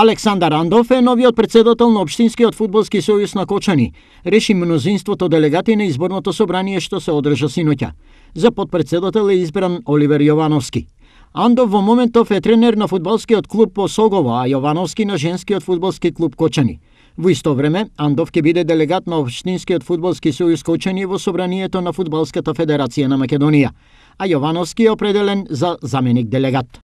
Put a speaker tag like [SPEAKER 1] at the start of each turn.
[SPEAKER 1] Александар Андов е новиот председател на Обштинскиот фудбалски сојуз на Кочани. Реши мнозинството делегати на изборното собрание што се одржа синоќа. За подпредседател е избран Оливер Јовановски. Андов во моментов е тренер на фудбалскиот клуб по Согово, а Јовановски на женскиот фудбалски клуб Кочани. Во исто време, Андов ќе биде делегат на Обштинскиот фудбалски сојуз Кочани во собранието на Фудбалската федерација на Македонија, а Јовановски е определен за заменик делегат.